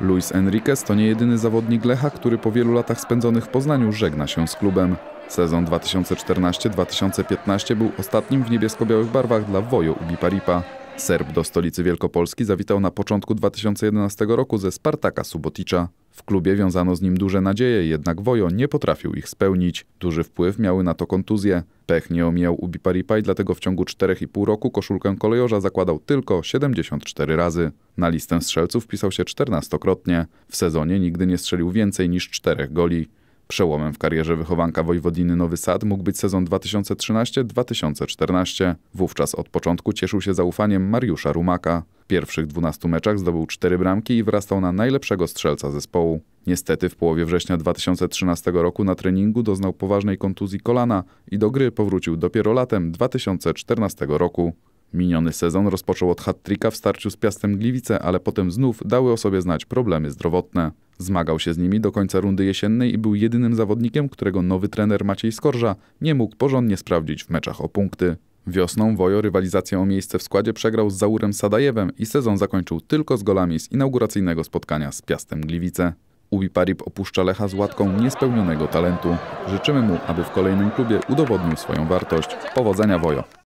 Luis Enriquez to nie jedyny zawodnik Lecha, który po wielu latach spędzonych w Poznaniu żegna się z klubem. Sezon 2014-2015 był ostatnim w niebiesko-białych barwach dla Wojo Ubiparipa. Serb do stolicy Wielkopolski zawitał na początku 2011 roku ze Spartaka Suboticza. W klubie wiązano z nim duże nadzieje, jednak Wojo nie potrafił ich spełnić. Duży wpływ miały na to kontuzje. Pech nie omijał Ubi Paripaj, dlatego w ciągu 4,5 roku koszulkę kolejorza zakładał tylko 74 razy. Na listę strzelców pisał się 14-krotnie. W sezonie nigdy nie strzelił więcej niż 4 goli. Przełomem w karierze wychowanka Wojwodiny Nowy Sad mógł być sezon 2013-2014. Wówczas od początku cieszył się zaufaniem Mariusza Rumaka. W pierwszych 12 meczach zdobył 4 bramki i wrastał na najlepszego strzelca zespołu. Niestety w połowie września 2013 roku na treningu doznał poważnej kontuzji kolana i do gry powrócił dopiero latem 2014 roku. Miniony sezon rozpoczął od hat w starciu z Piastem Gliwice, ale potem znów dały o sobie znać problemy zdrowotne. Zmagał się z nimi do końca rundy jesiennej i był jedynym zawodnikiem, którego nowy trener Maciej Skorża nie mógł porządnie sprawdzić w meczach o punkty. Wiosną Wojo rywalizację o miejsce w składzie przegrał z Zaurem Sadajewem i sezon zakończył tylko z golami z inauguracyjnego spotkania z Piastem Gliwice. Ubi Parib opuszcza Lecha z łatką niespełnionego talentu. Życzymy mu, aby w kolejnym klubie udowodnił swoją wartość. Powodzenia Wojo!